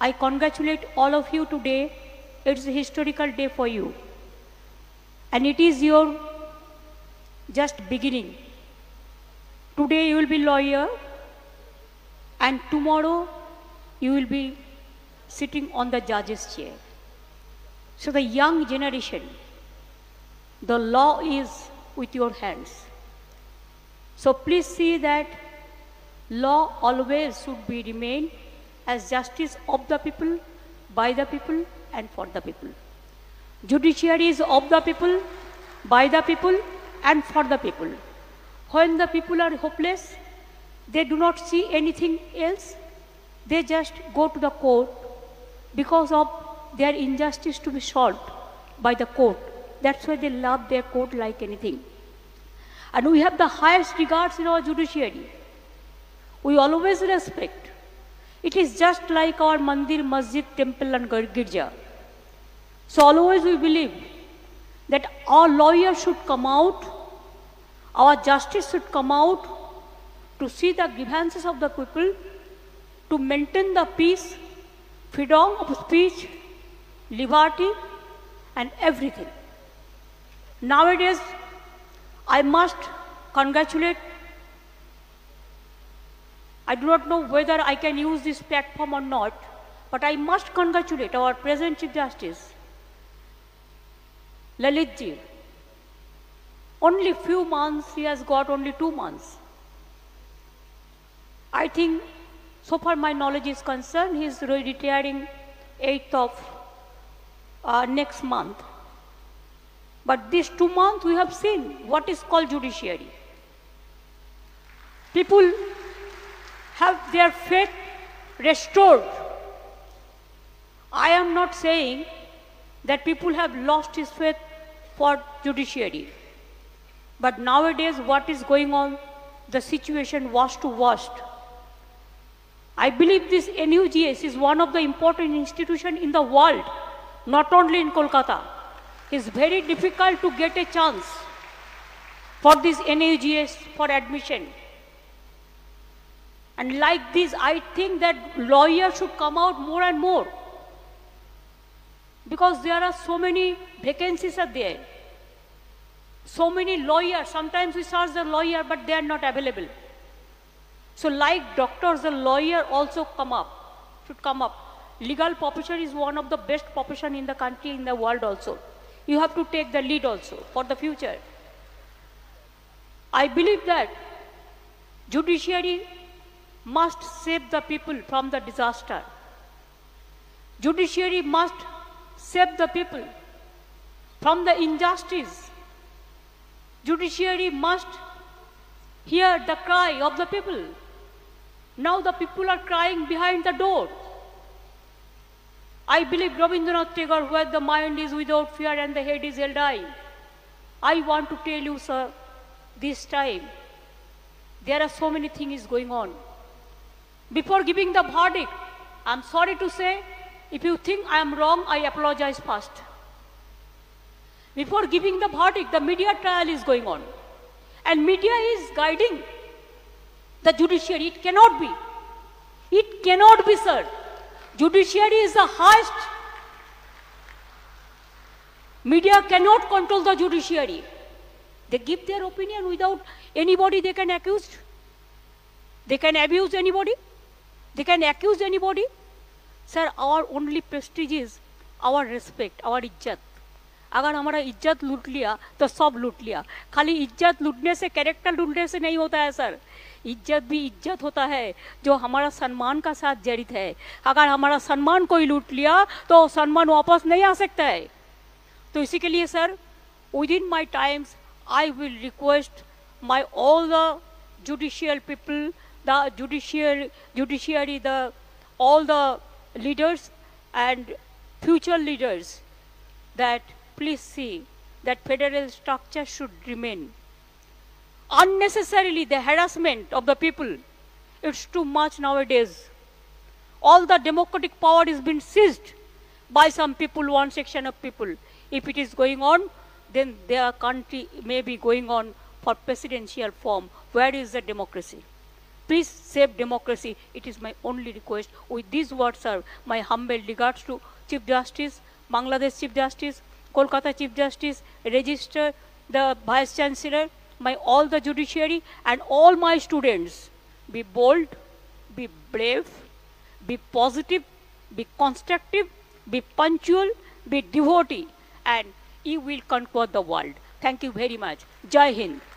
I congratulate all of you today. It's a historical day for you. And it is your just beginning. Today you will be lawyer and tomorrow you will be sitting on the judge's chair. So the young generation, the law is with your hands. So please see that law always should be remain as justice of the people, by the people and for the people. Judiciary is of the people, by the people and for the people. When the people are hopeless, they do not see anything else. They just go to the court because of their injustice to be solved by the court. That's why they love their court like anything. And we have the highest regards in our judiciary. We always respect. It is just like our mandir, masjid, temple and girja. So always we believe that our lawyer should come out, our justice should come out to see the grievances of the people, to maintain the peace, freedom of speech, liberty and everything. Nowadays, I must congratulate I do not know whether I can use this platform or not, but I must congratulate our present Chief Justice, Lalitji. Only few months, he has got only two months. I think, so far my knowledge is concerned, he is retiring 8th of uh, next month. But these two months we have seen what is called judiciary. People have their faith restored. I am not saying that people have lost his faith for judiciary. But nowadays what is going on, the situation was to worst. I believe this NUGS is one of the important institutions in the world, not only in Kolkata. It's very difficult to get a chance for this NUGS for admission. And like this, I think that lawyers should come out more and more because there are so many vacancies are there. So many lawyers, sometimes we search the lawyer, but they are not available. So like doctors, the lawyer also come up, should come up. Legal profession is one of the best profession in the country, in the world also. You have to take the lead also for the future. I believe that judiciary must save the people from the disaster. Judiciary must save the people from the injustice. Judiciary must hear the cry of the people. Now the people are crying behind the door. I believe Rabindranath Tagore, where the mind is without fear and the head is held high. I want to tell you, sir, this time, there are so many things going on. Before giving the verdict, I'm sorry to say, if you think I am wrong, I apologize first. Before giving the verdict, the media trial is going on. And media is guiding the judiciary. It cannot be. It cannot be, sir. Judiciary is the highest. Media cannot control the judiciary. They give their opinion without anybody they can accuse. They can abuse anybody. They can accuse anybody. Sir, our only prestige is our respect, our इज्जत अगर हमारा इज्जत लूट लिया तो सब लूट लिया खाली इज्जत लूटने से कैरेक्टर लूटने से नहीं होता है सर इज्जत भी इज्जत होता है जो हमारा सम्मान का साथ जड़ित है अगर हमारा सम्मान कोई लूट लिया तो सम्मान वापस नहीं आ सकता है तो इसी के लिए sir within my times I will request my all the judicial people the judiciary, judiciary the, all the leaders and future leaders that please see that federal structure should remain. Unnecessarily the harassment of the people, it's too much nowadays. All the democratic power is being seized by some people, one section of people. If it is going on, then their country may be going on for presidential form. Where is the democracy? Please save democracy. It is my only request. With these words, sir, my humble regards to Chief Justice, Bangladesh Chief Justice, Kolkata Chief Justice, Register, the Vice Chancellor, my all the judiciary and all my students. Be bold, be brave, be positive, be constructive, be punctual, be devotee and you will conquer the world. Thank you very much. Jai Hind.